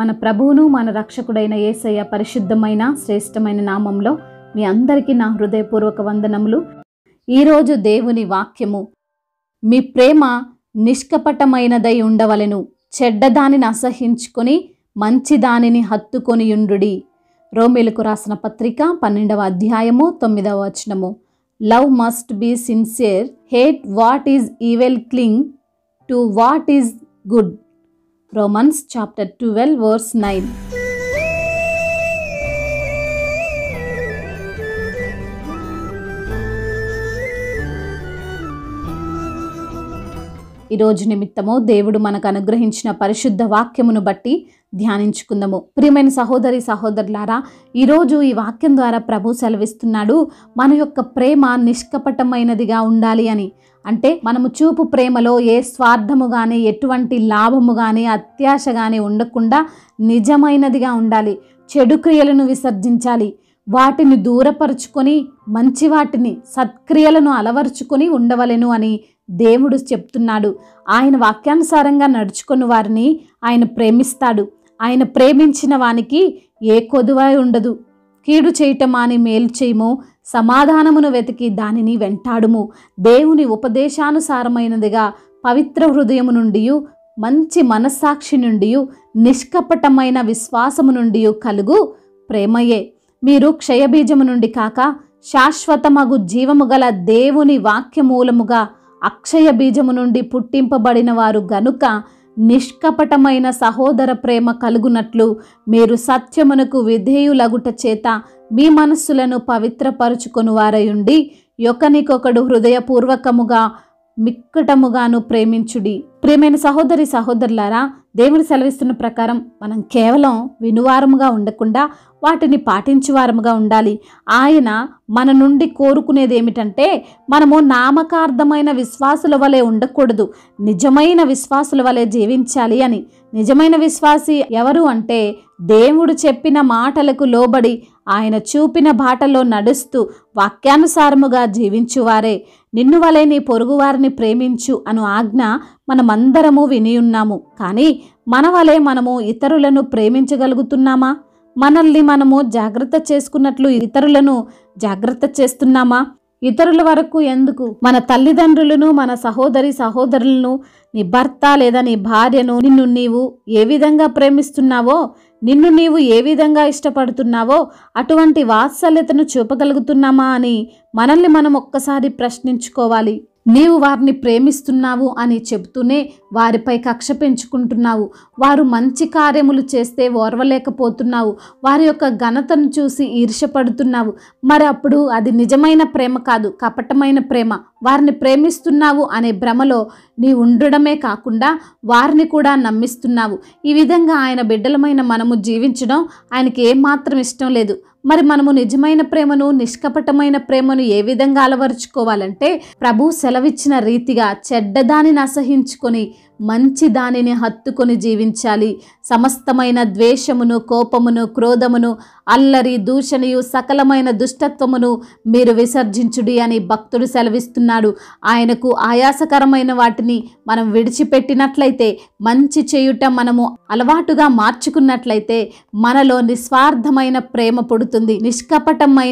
మన ప్రభువును మన రక్షకుడైన ఏసయ్య పరిశుద్ధమైన శ్రేష్టమైన నామంలో మీ అందరికీ నా హృదయపూర్వక వందనములు ఈరోజు దేవుని వాక్యము మీ ప్రేమ నిష్కపటమైనదై ఉండవలెను చెడ్డదానిని అసహించుకొని మంచిదానిని హత్తుకొనియుండుడి రోమిలకు రాసిన పత్రిక పన్నెండవ అధ్యాయము తొమ్మిదవ వచనము love must be sincere hate what is evil cling to what is good Romans chapter 12 verse 9. ఈరోజు నిమిత్తము దేవుడు మనకు అనుగ్రహించిన పరిశుద్ధ వాక్యమును బట్టి ధ్యానించుకుందాము ప్రియమైన సహోదరి సహోదరులారా ఈరోజు ఈ వాక్యం ద్వారా ప్రభు సెలవిస్తున్నాడు మన యొక్క ప్రేమ నిష్కపటమైనదిగా ఉండాలి అని అంటే మనము చూపు ప్రేమలో ఏ స్వార్థము కానీ ఎటువంటి లాభము కానీ అత్యాశ కానీ ఉండకుండా నిజమైనదిగా ఉండాలి చెడు క్రియలను విసర్జించాలి వాటిని దూరపరుచుకొని మంచి వాటిని సత్క్రియలను అలవరుచుకొని ఉండవలెను అని దేవుడు చెప్తున్నాడు ఆయన వాక్యానుసారంగా నడుచుకుని వారిని ఆయన ప్రేమిస్తాడు ఆయన ప్రేమించిన వానికి ఏ కొదువై ఉండదు కీడు చేయటమాని మేలు చేయము సమాధానమును వెతికి దానిని వెంటాడుము దేవుని ఉపదేశానుసారమైనదిగా పవిత్ర హృదయము నుండి మంచి మనస్సాక్షి నుండి నిష్కపటమైన విశ్వాసము నుండి కలుగు ప్రేమయే మీరు క్షయబీజము నుండి కాక శాశ్వతమగు జీవము గల దేవుని వాక్యమూలముగా అక్షయ బీజము నుండి పుట్టింపబడిన వారు గనుక నిష్కపటమైన సహోదర ప్రేమ కలుగునట్లు మీరు సత్యమునకు విధేయులగుట చేత మీ మనస్సులను పవిత్రపరుచుకొని వారయుండి ఒకనికొకడు హృదయపూర్వకముగా మిక్కటముగాను ప్రేమించుడి ప్రేమైన సహోదరి సహోదరులారా దేవుడు సెలవిస్తున్న ప్రకారం మనం కేవలం వినువారముగా ఉండకుండా వాటిని పాటించువారముగా ఉండాలి ఆయన మన నుండి కోరుకునేది ఏమిటంటే మనము నామకార్థమైన విశ్వాసుల వలె ఉండకూడదు నిజమైన విశ్వాసుల వలె జీవించాలి అని నిజమైన విశ్వాసి ఎవరు అంటే దేవుడు చెప్పిన మాటలకు లోబడి ఆయన చూపిన బాటలో నడుస్తూ వాక్యానుసారముగా జీవించువారే నిన్ను వలె నీ పొరుగువారిని ప్రేమించు అను ఆజ్ఞ మనమందరము వినియున్నాము కానీ మన వలె మనము ఇతరులను ప్రేమించగలుగుతున్నామా మనల్ని మనము జాగ్రత్త చేసుకున్నట్లు ఇతరులను జాగ్రత్త చేస్తున్నామా ఇతరుల వరకు ఎందుకు మన తల్లిదండ్రులను మన సహోదరి సహోదరులను నీ భర్త లేదా నీ భార్యను నిన్ను నీవు ఏ విధంగా ప్రేమిస్తున్నావో నిన్ను నీవు ఏ విధంగా ఇష్టపడుతున్నావో అటువంటి వాత్సల్యతను చూపగలుగుతున్నామా అని మనల్ని మనం ఒక్కసారి ప్రశ్నించుకోవాలి నీవు వారిని ప్రేమిస్తున్నావు అని చెబుతూనే వారిపై కక్ష పెంచుకుంటున్నావు వారు మంచి కార్యములు చేస్తే ఓర్వలేకపోతున్నావు వారి యొక్క ఘనతను చూసి ఈర్షపడుతున్నావు మరి అప్పుడు అది నిజమైన ప్రేమ కాదు కపటమైన ప్రేమ వారిని ప్రేమిస్తున్నావు అనే భ్రమలో నీ ఉండడమే కాకుండా వారిని కూడా నమ్మిస్తున్నావు ఈ విధంగా ఆయన బిడ్డలమైన మనము జీవించడం ఆయనకి ఏమాత్రం ఇష్టం లేదు మరి మనము నిజమైన ప్రేమను నిష్కపటమైన ప్రేమను ఏ విధంగా అలవరుచుకోవాలంటే ప్రభు సెలవిచ్చిన రీతిగా చెడ్డదాని అసహించుకొని మంచి దానిని హత్తుకొని జీవించాలి సమస్తమైన ద్వేషమును కోపమును క్రోధమును అల్లరి దూషణయు సకలమైన దుష్టత్వమును మీరు విసర్జించుడి అని భక్తుడు సెలవిస్తున్నాడు ఆయనకు ఆయాసకరమైన వాటిని మనం విడిచిపెట్టినట్లయితే మంచి చేయుట మనము అలవాటుగా మార్చుకున్నట్లయితే మనలో నిస్వార్థమైన ప్రేమ పుడుతుంది నిష్కపటమైన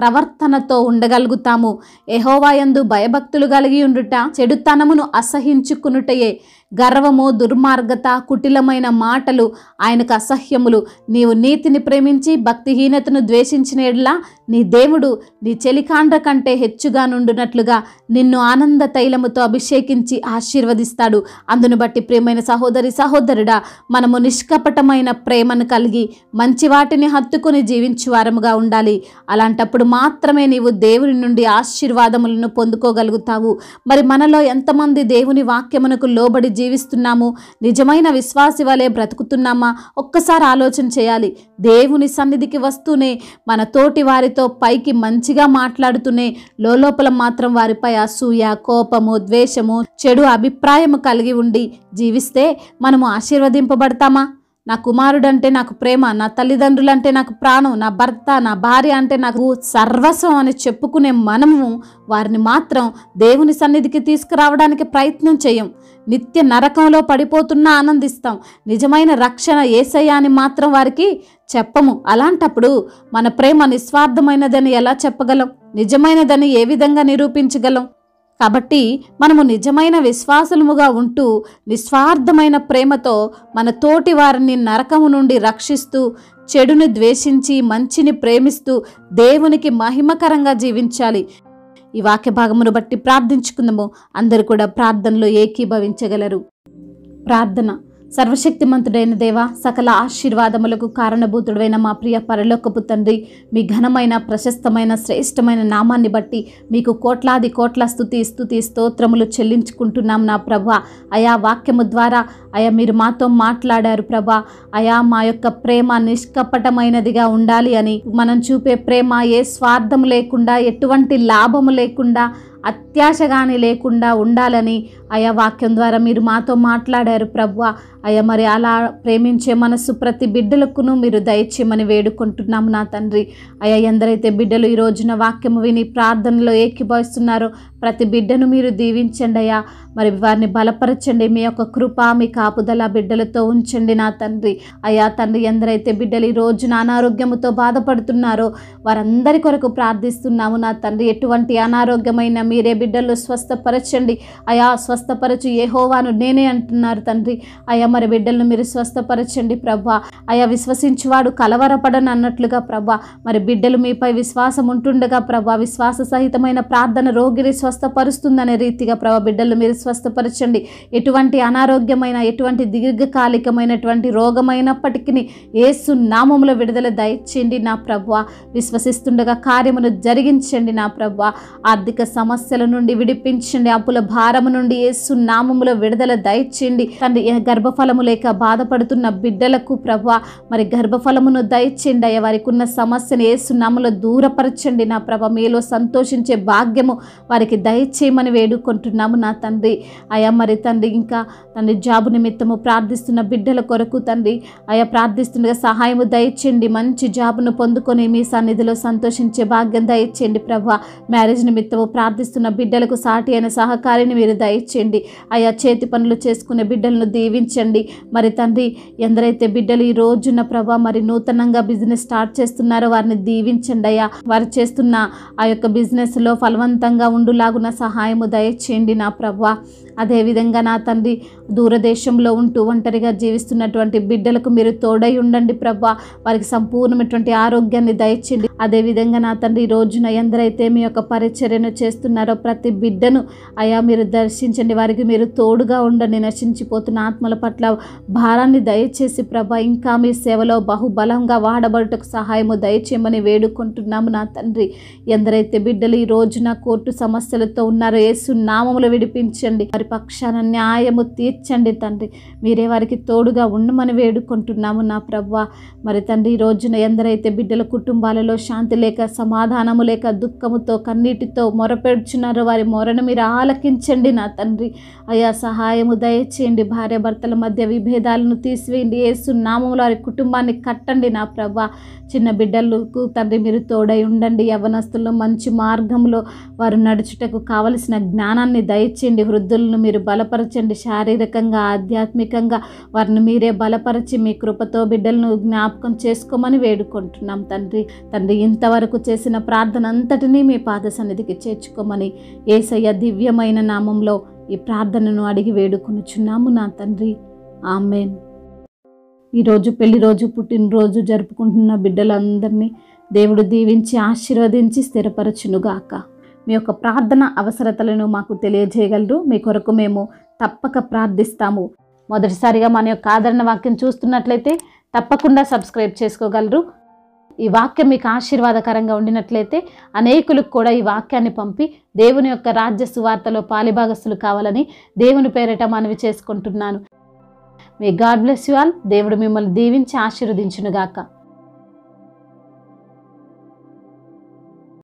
ప్రవర్తనతో ఉండగలుగుతాము ఎహోవాయందు భయభక్తులు కలిగి ఉండుట చెడుతనమును అసహించుకునుటయే గర్వము దుర్మార్గత కుటిలమైన మాటలు ఆయనకు అసహ్యములు నీవు నీతిని ప్రేమించి భక్తిహీనతను ద్వేషించిన నీ దేవుడు నీ చెలికాండ్ర కంటే హెచ్చుగా నుండునట్లుగా నిన్ను ఆనంద తైలముతో అభిషేకించి ఆశీర్వదిస్తాడు అందును బట్టి ప్రేమైన సహోదరి సహోదరుడా మనము నిష్కపటమైన ప్రేమను కలిగి మంచి వాటిని హత్తుకుని జీవించువారముగా ఉండాలి అలాంటప్పుడు మాత్రమే నీవు దేవుని నుండి ఆశీర్వాదములను పొందుకోగలుగుతావు మరి మనలో ఎంతమంది దేవుని వాక్యమునకు లోబడి జీవిస్తున్నాము నిజమైన విశ్వాసి వలె బ్రతుకుతున్నామా ఒక్కసారి ఆలోచన చేయాలి దేవుని సన్నిధికి వస్తూనే మన తోటి వారితో పైకి మంచిగా మాట్లాడుతూనే లోపల మాత్రం వారిపై అసూయ కోపము ద్వేషము చెడు అభిప్రాయము కలిగి ఉండి జీవిస్తే మనము ఆశీర్వదింపబడతామా నా కుమారుడంటే నాకు ప్రేమ నా తల్లిదండ్రులు అంటే నాకు ప్రాణం నా భర్త నా భార్య అంటే నాకు సర్వస్వం అని చెప్పుకునే మనము వారిని మాత్రం దేవుని సన్నిధికి తీసుకురావడానికి ప్రయత్నం చేయం నిత్య నరకంలో పడిపోతున్నా ఆనందిస్తాం నిజమైన రక్షణ ఏసయ్య అని మాత్రం వారికి చెప్పము అలాంటప్పుడు మన ప్రేమ నిస్వార్థమైనదని ఎలా చెప్పగలం నిజమైనదని ఏ విధంగా నిరూపించగలం కాబట్టి మనము నిజమైన విశ్వాసులముగా ఉంటూ నిస్వార్థమైన ప్రేమతో మన తోటి వారిని నరకము నుండి రక్షిస్తూ చెడుని ద్వేషించి మంచిని ప్రేమిస్తూ దేవునికి మహిమకరంగా జీవించాలి ఈ వాక్య భాగమును బట్టి ప్రార్థించుకుందాము అందరూ కూడా ప్రార్థనలో ఏకీభవించగలరు ప్రార్థన సర్వశక్తిమంతుడైన దేవ సకల ఆశీర్వాదములకు కారణభూతుడైన మా ప్రియ పరలోకపు తండ్రి మీ ఘనమైన ప్రశస్తమైన శ్రేష్టమైన నామాన్ని బట్టి మీకు కోట్లాది కోట్ల స్థుతి స్థుతి స్తోత్రములు చెల్లించుకుంటున్నాం నా ప్రభ అయా వాక్యము ద్వారా అయా మీరు మాతో మాట్లాడారు ప్రభ అయా మా యొక్క ప్రేమ నిష్కపటమైనదిగా ఉండాలి అని మనం చూపే ప్రేమ ఏ స్వార్థం లేకుండా ఎటువంటి లాభము లేకుండా అత్యాశగాని లేకుండా ఉండాలని ఆయా వాక్యం ద్వారా మీరు మాతో మాట్లాడారు ప్రభు అయ్యా మరి అలా ప్రేమించే మనసు ప్రతి బిడ్డలకును మీరు దయచేయమని వేడుకుంటున్నాము నా తండ్రి అయ్యా ఎందరైతే బిడ్డలు ఈ రోజున వాక్యము విని ప్రార్థనలో ఏకీభవిస్తున్నారో ప్రతి బిడ్డను మీరు దీవించండి అయ్యా మరి వారిని బలపరచండి మీ యొక్క కృప మీ కాపుదల బిడ్డలతో ఉంచండి నా తండ్రి అయ్యా తండ్రి ఎందరైతే బిడ్డలు ఈ రోజున అనారోగ్యముతో బాధపడుతున్నారో వారందరి కొరకు ప్రార్థిస్తున్నాము నా తండ్రి ఎటువంటి అనారోగ్యమైన మీరే బిడ్డలు స్వస్థపరచండి అయా స్వస్థపరచు ఏహోవాను నేనే అంటున్నారు తండ్రి అయా మరి బిడ్డలను మీరు స్వస్థపరచండి ప్రభా అయా విశ్వసించువాడు కలవరపడని అన్నట్లుగా ప్రభా మరి బిడ్డలు మీపై విశ్వాసం ఉంటుండగా ప్రభా విశ్వాస సహితమైన ప్రార్థన రోగిని స్వస్థపరుస్తుందనే రీతిగా ప్రభా బిడ్డలు మీరు స్వస్థపరచండి ఎటువంటి అనారోగ్యమైన ఎటువంటి దీర్ఘకాలికమైనటువంటి రోగమైనప్పటికీ ఏసు నామముల విడుదల దయచేయండి నా ప్రభా విశ్వసిస్తుండగా కార్యమును జరిగించండి నా ప్రభా ఆర్థిక సమస్యల నుండి విడిపించండి అప్పుల భారము నుండి ఏసు నామముల విడుదల దయచేయండి తండ్రి గర్భఫ గర్భఫలము లేక బాధపడుతున్న బిడ్డలకు ప్రభా మరి గర్భఫలమును దయచేయండి అయ్యా వారికి ఉన్న సమస్యను సున్నాములో దూరపరచండి నా ప్రభ మీలో సంతోషించే భాగ్యము వారికి దయచేయమని వేడుకుంటున్నాము నా తండ్రి అయా మరి తండ్రి ఇంకా తండ్రి జాబు నిమిత్తము ప్రార్థిస్తున్న బిడ్డల కొరకు తండ్రి అయా ప్రార్థిస్తుండగా సహాయము దయచేయండి మంచి జాబును పొందుకొని మీ సన్నిధిలో సంతోషించే భాగ్యం దయచేయండి ప్రభా మ్యారేజ్ నిమిత్తము ప్రార్థిస్తున్న బిడ్డలకు సాటి అయిన సహకారిని మీరు దయచేయండి అయా చేతి పనులు చేసుకునే బిడ్డలను దీవించండి దీవించండి మరి తండ్రి ఎందరైతే బిడ్డలు ఈ రోజున్న ప్రభా మరి నూతనంగా బిజినెస్ స్టార్ట్ చేస్తున్నారో వారిని దీవించండి అయ్యా వారు చేస్తున్న ఆ యొక్క బిజినెస్లో ఫలవంతంగా ఉండులాగున సహాయము దయచేయండి నా ప్రభా అదేవిధంగా నా తండ్రి దూరదేశంలో ఉంటూ ఒంటరిగా జీవిస్తున్నటువంటి బిడ్డలకు మీరు తోడై ఉండండి ప్రభా వారికి సంపూర్ణమైనటువంటి ఆరోగ్యాన్ని దయచేయండి అదేవిధంగా నా తండ్రి ఈ రోజున ఎందరైతే మీ యొక్క పరిచర్యను చేస్తున్నారో ప్రతి బిడ్డను అయా మీరు దర్శించండి వారికి మీరు తోడుగా ఉండండి నశించిపోతున్న ఆత్మల పట్ల భారాన్ని దయచేసి ప్రభ ఇంకా మీ సేవలో బహుబలంగా వాడబడుటకు సహాయము దయచేయమని వేడుకుంటున్నాము నా తండ్రి ఎందరైతే బిడ్డలు ఈ రోజున కోర్టు సమస్యలతో ఉన్నారో ఏసు నామములు విడిపించండి వారి పక్షాన న్యాయము తీర్చండి తండ్రి మీరే వారికి తోడుగా ఉండమని వేడుకుంటున్నాము నా ప్రవ్వ మరి తండ్రి ఈ రోజున ఎందరైతే బిడ్డల కుటుంబాలలో శాంతి లేక సమాధానము లేక దుఃఖముతో కన్నీటితో మొరపెడుచున్నారో వారి మొరను మీరు ఆలకించండి నా తండ్రి అయా సహాయము దయచేయండి భార్య భర్తల మధ్య విభేదాలను తీసివేయండి ఏసు నామములు వారి కుటుంబాన్ని కట్టండి నా ప్రవ్వ చిన్న బిడ్డలకు తండ్రి మీరు తోడై ఉండండి యవనస్తుల్లో మంచి మార్గంలో వారు నడుచుటకు కావలసిన జ్ఞానాన్ని దయచేయండి వృద్ధుల బిడ్డలను మీరు బలపరచండి శారీరకంగా ఆధ్యాత్మికంగా వారిని మీరే బలపరిచి మీ కృపతో బిడ్డలను జ్ఞాపకం చేసుకోమని వేడుకుంటున్నాం తండ్రి తండ్రి ఇంతవరకు చేసిన ప్రార్థన అంతటినీ మీ పాద సన్నిధికి చేర్చుకోమని ఏసయ్య దివ్యమైన నామంలో ఈ ప్రార్థనను అడిగి వేడుకునుచున్నాము నా తండ్రి ఆమెన్ ఈరోజు పెళ్లి రోజు పుట్టినరోజు జరుపుకుంటున్న బిడ్డలందరినీ దేవుడు దీవించి ఆశీర్వదించి స్థిరపరచునుగాక మీ యొక్క ప్రార్థన అవసరతలను మాకు తెలియజేయగలరు మీ కొరకు మేము తప్పక ప్రార్థిస్తాము మొదటిసారిగా మన యొక్క ఆదరణ వాక్యం చూస్తున్నట్లయితే తప్పకుండా సబ్స్క్రైబ్ చేసుకోగలరు ఈ వాక్యం మీకు ఆశీర్వాదకరంగా ఉండినట్లయితే అనేకులకు కూడా ఈ వాక్యాన్ని పంపి దేవుని యొక్క రాజ్య సువార్తలో పాలిభాగస్తులు కావాలని దేవుని పేరిట మనవి చేసుకుంటున్నాను మీ గాడ్ బ్లెస్ యు ఆల్ దేవుడు మిమ్మల్ని దీవించి ఆశీర్వదించునుగాక